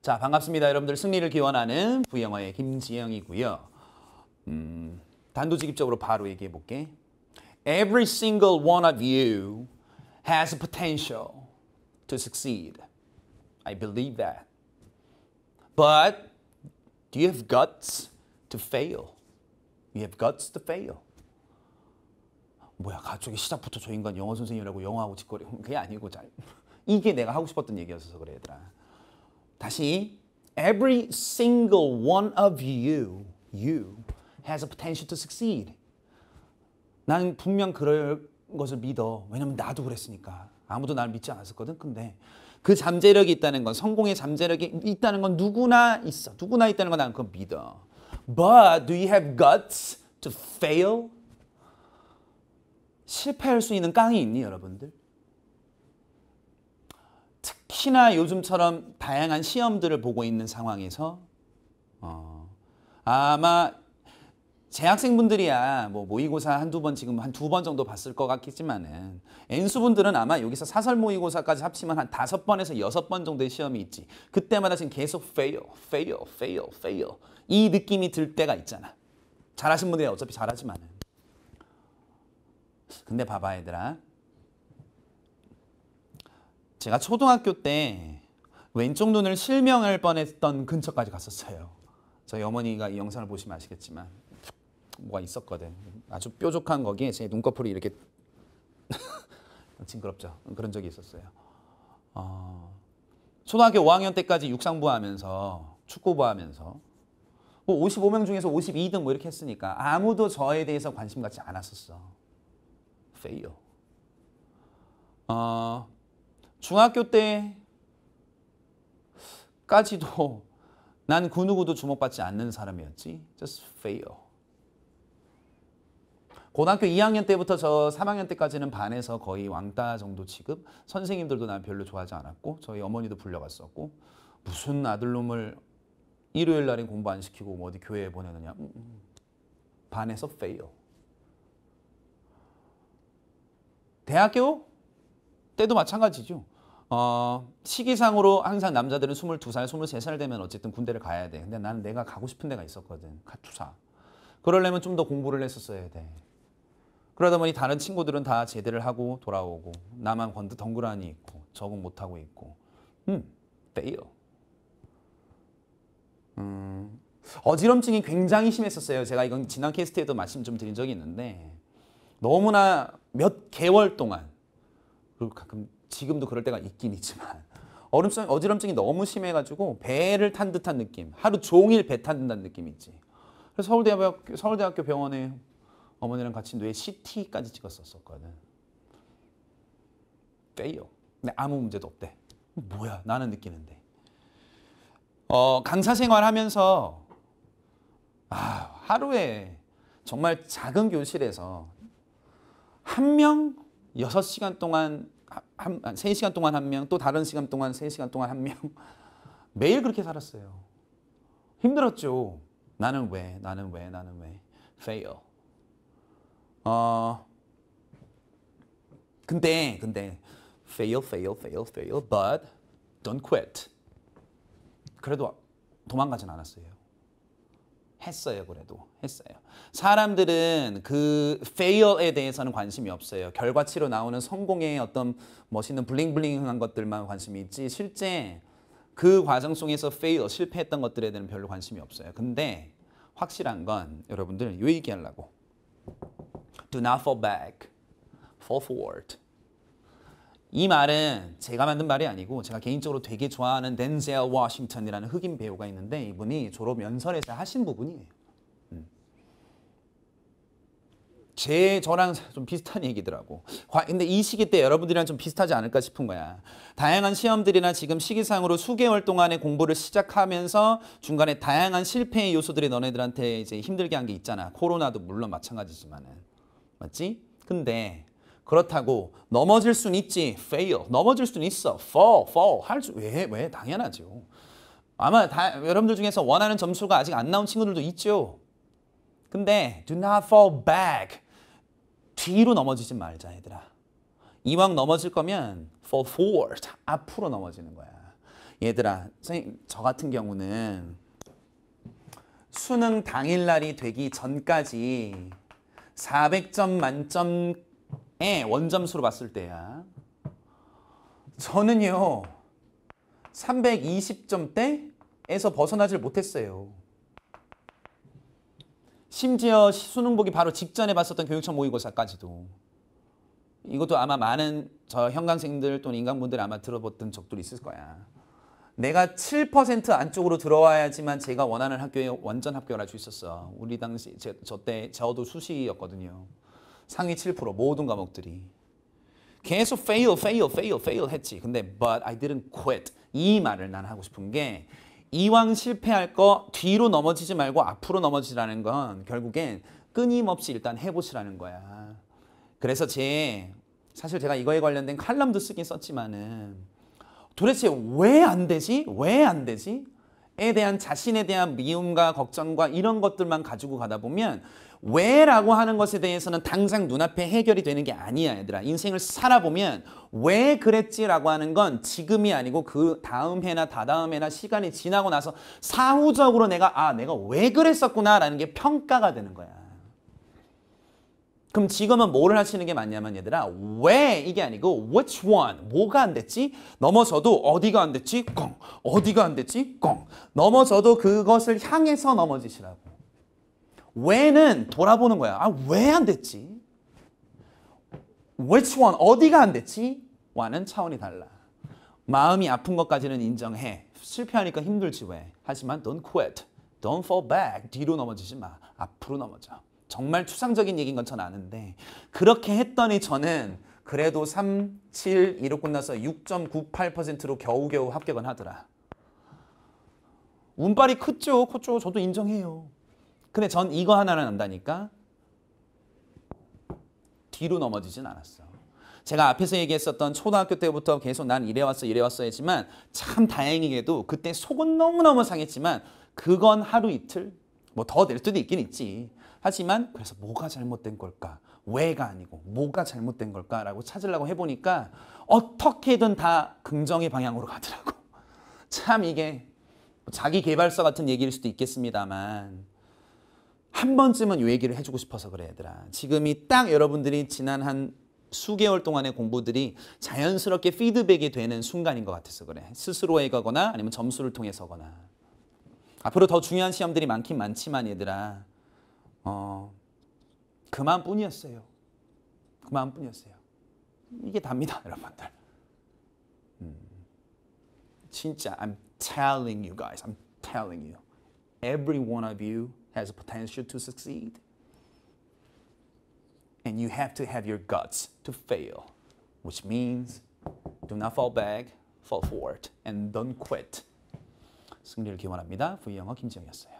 자, 반갑습니다. 여러분들 승리를 기원하는 부영어의 김지영이고요. 음, 단도직입적으로 바로 얘기해 볼게. Every single one of you has potential to succeed. I believe that. But do you have guts to fail? You have guts to fail. 뭐야 갑자기 시작부터 저 인간 영어 선생님이라고 영어하고 짓거리 그게 아니고 잘 이게 내가 하고 싶었던 얘기였어서 그래 얘들아. 다시 every single one of you you has a potential to succeed. 난 분명 그럴 것을 믿어. 왜냐면 나도 그랬으니까. 아무도 날 믿지 않았었거든. 근데 그 잠재력이 있다는 건 성공의 잠재력이 있다는 건 누구나 있어. 누구나 있다는 건나 그건 믿어. But do you have guts to fail? 실패할 수 있는 깡이 있니 여러분들? 특히나 요즘처럼 다양한 시험들을 보고 있는 상황에서 어, 아마 재학생분들이야 뭐 모의고사 한두 번 지금 한 두 번 정도 봤을 것 같겠지만은 N수분들은 아마 여기서 사설 모의고사까지 합치면 한 다섯 번에서 여섯 번 정도의 시험이 있지 그때마다 지금 계속 fail, fail, fail, fail 이 느낌이 들 때가 있잖아 잘하신 분들이 야 어차피 잘하지만은 근데 봐봐 얘들아 제가 초등학교 때 왼쪽 눈을 실명할 뻔했던 근처까지 갔었어요. 저희 어머니가 이 영상을 보시면 아시겠지만 뭐가 있었거든. 아주 뾰족한 거기에 제 눈꺼풀이 이렇게 징그럽죠. 그런 적이 있었어요. 어, 초등학교 5학년 때까지 육상부 하면서 축구부 하면서 뭐 55명 중에서 52등 뭐 이렇게 했으니까 아무도 저에 대해서 관심 갖지 않았었어. 페이요. 어, 중학교 때까지도 난 그 누구도 주목받지 않는 사람이었지. Just fail. 고등학교 2학년 때부터 저 3학년 때까지는 반에서 거의 왕따 정도 취급. 선생님들도 난 별로 좋아하지 않았고 저희 어머니도 불려갔었고 무슨 아들놈을 일요일 날에 공부 안 시키고 뭐 어디 교회에 보내느냐. 음, 음. 반에서 fail. 대학교 때도 마찬가지죠. 어, 시기상으로 항상 남자들은 22살, 23살 되면 어쨌든 군대를 가야 돼. 근데 나는 내가 가고 싶은 데가 있었거든. 카투사. 그러려면 좀 더 공부를 했었어야 돼. 그러다 보니 다른 친구들은 다 제대를 하고 돌아오고 나만 건드 덩그라니 있고 적응 못하고 있고 음, 때요. 음, 어지럼증이 굉장히 심했었어요. 제가 이건 지난 캐스트에도 말씀 좀 드린 적이 있는데 너무나 몇 개월 동안 그리고 가끔 지금도 그럴 때가 있긴 있지만 어름증, 어지럼증이 너무 심해가지고 배를 탄 듯한 느낌 하루 종일 배 탄 듯한 느낌 있지 그래서 서울대학교, 서울대학교 병원에 어머니랑 같이 뇌 CT까지 찍었었거든 빼요 근데 아무 문제도 없대 어, 뭐야 나는 느끼는데 어, 강사 생활하면서 아, 하루에 정말 작은 교실에서 한 명여 시간 동안 한, 한 3시간 동안 한 명, 또 다른 시간 동안 3시간 동안 한 명. 매일 그렇게 살았어요. 힘들었죠. 나는 왜, 나는 왜, 나는 왜. fail. 어, 근데, 근데, fail, fail, fail, fail, but don't quit. 그래도 도망가진 않았어요. 했어요 그래도 했어요 사람들은 그 f a i l 에 대해서는 관심이 없어요 결과치로 나오는 성공의 어떤 멋있는 블링블링한 것들만 관심이 있지 실제 그 과정 속에서 fail 실패했던 것들에 대한 별로 관심이 없어요 근데 확실한 건 여러분들 요 얘기하려고 do not fall back fall forward 이 말은 제가 만든 말이 아니고 제가 개인적으로 되게 좋아하는 덴젤 워싱턴이라는 흑인 배우가 있는데 이분이 졸업 연설에서 하신 부분이에요. 음. 제 저랑 좀 비슷한 얘기더라고. 근데 이 시기 때 여러분들이랑 좀 비슷하지 않을까 싶은 거야. 다양한 시험들이나 지금 시기상으로 수개월 동안의 공부를 시작하면서 중간에 다양한 실패의 요소들이 너네들한테 이제 힘들게 한 게 있잖아. 코로나도 물론 마찬가지지만은 맞지? 근데 그렇다고 넘어질 순 있지. fail. 넘어질 순 있어. fall. fall. 할 수, 왜, 왜? 당연하죠. 아마 다, 여러분들 중에서 원하는 점수가 아직 안 나온 친구들도 있죠. 근데 do not fall back. 뒤로 넘어지지 말자, 얘들아. 이왕 넘어질 거면 fall forward. 앞으로 넘어지는 거야. 얘들아, 선생님, 저 같은 경우는 수능 당일날이 되기 전까지 400점 만점 에 예, 원점수로 봤을 때야 저는요 320점대에서 벗어나질 못했어요 심지어 수능 보기 바로 직전에 봤었던 교육청 모의고사까지도 이것도 아마 많은 저 현강생들 또는 인강분들 아마 들어봤던 적도 있을 거야 내가 7% 안쪽으로 들어와야지만 제가 원하는 학교에 원전 합격을 할 수 있었어 우리 당시 저 때 저도 수시였거든요 상위 7% 모든 과목들이 계속 fail, fail, fail, fail 했지. 근데 but I didn't quit 이 말을 난 하고 싶은 게 이왕 실패할 거 뒤로 넘어지지 말고 앞으로 넘어지라는 건 결국엔 끊임없이 일단 해보시라는 거야. 그래서 제 사실 제가 이거에 관련된 칼럼도 쓰긴 썼지만은 도대체 왜 안 되지? 왜 안 되지? 에 대한 자신에 대한 미움과 걱정과 이런 것들만 가지고 가다 보면 왜라고 하는 것에 대해서는 당장 눈앞에 해결이 되는 게 아니야 얘들아 인생을 살아보면 왜 그랬지라고 하는 건 지금이 아니고 그 다음 해나 다다음 해나 시간이 지나고 나서 사후적으로 내가 아 내가 왜 그랬었구나 라는 게 평가가 되는 거야 그럼 지금은 뭐를 하시는 게 맞냐면 얘들아 왜 이게 아니고 which one 뭐가 안 됐지 넘어서도 어디가 안 됐지 꽁 어디가 안 됐지 꽁 넘어서도 그것을 향해서 넘어지시라고 왜는 돌아보는 거야 아왜 안 됐지 which one 어디가 안 됐지 와는 차원이 달라 마음이 아픈 것까지는 인정해 실패하니까 힘들지 왜 하지만 don't quit don't fall back 뒤로 넘어지지 마 앞으로 넘어져 정말 추상적인 얘기인 건 전 아는데 그렇게 했더니 저는 그래도 3, 7, 2로 끝나서 6.98%로 겨우겨우 합격은 하더라. 운빨이 크죠, 컸죠. 저도 인정해요. 근데 전 이거 하나는 안다니까 뒤로 넘어지진 않았어. 제가 앞에서 얘기했었던 초등학교 때부터 계속 난 이래왔어 이래왔어 했지만 참 다행이게도 그때 속은 너무너무 상했지만 그건 하루 이틀 뭐 더 될 수도 있긴 있지 하지만 그래서 뭐가 잘못된 걸까? 왜가 아니고 뭐가 잘못된 걸까라고 찾으려고 해보니까 어떻게든 다 긍정의 방향으로 가더라고. 참 이게 뭐 자기 개발서 같은 얘기일 수도 있겠습니다만 한 번쯤은 요 얘기를 해주고 싶어서 그래 얘들아. 지금이 딱 여러분들이 지난 한 수개월 동안의 공부들이 자연스럽게 피드백이 되는 순간인 것 같아서 그래. 스스로에 가거나 아니면 점수를 통해서거나. 앞으로 더 중요한 시험들이 많긴 많지만 얘들아 어, 그만뿐이었어요. 그만뿐이었어요. 이게 답니다, 여러분들. 음, 진짜 I'm telling you guys, I'm telling you, every one of you has potential to succeed, and you have to have your guts to fail, which means do not fall back, fall forward, and don't quit. 승리를 기원합니다. V영어 김지영이었어요.